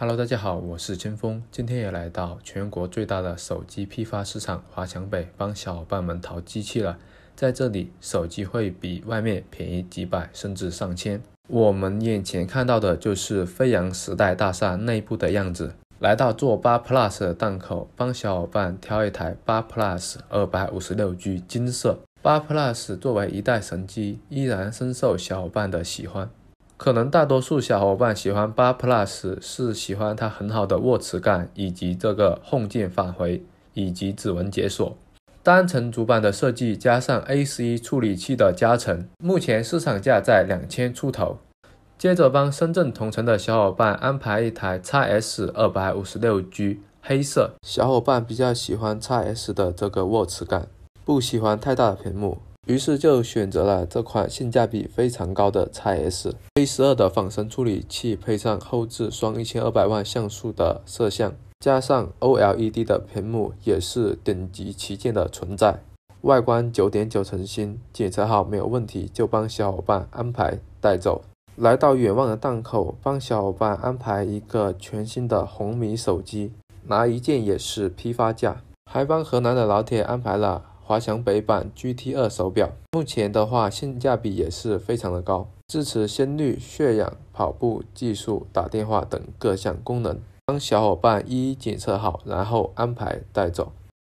Hello，大家好，我是清风，今天也来到全国最大的手机批发市场华强北，帮小伙伴们淘机器了。在这里，手机会比外面便宜几百甚至上千。我们眼前看到的就是飞扬时代大厦内部的样子。来到做八 Plus 的档口，帮小伙伴挑一台八 Plus 256G 金色。八 Plus 作为一代神机，依然深受小伙伴的喜欢。可能大多数小伙伴喜欢八 Plus 是喜欢它很好的握持感，以及这个 home 键返回，以及指纹解锁。单层主板的设计加上 A 十一处理器的加成，目前市场价在两千出头。接着帮深圳同城的小伙伴安排一台 Xs 二百五十六 G 黑色，小伙伴比较喜欢 Xs 的这个握持感，不喜欢太大的屏幕。于是就选择了这款性价比非常高的 Xs A 十二的仿生处理器，配上后置双一千二百万像素的摄像，加上 OLED 的屏幕，也是顶级旗舰的存在。外观九点九成新，检测好没有问题，就帮小伙伴安排带走。来到远望的档口，帮小伙伴安排一个全新的红米手机，拿一件也是批发价，还帮河南的老铁安排了。华强北版 GT 二手表，目前的话性价比也是非常的高，支持心率、血氧、跑步计数、打电话等各项功能。帮小伙伴一一检测好，然后安排带走。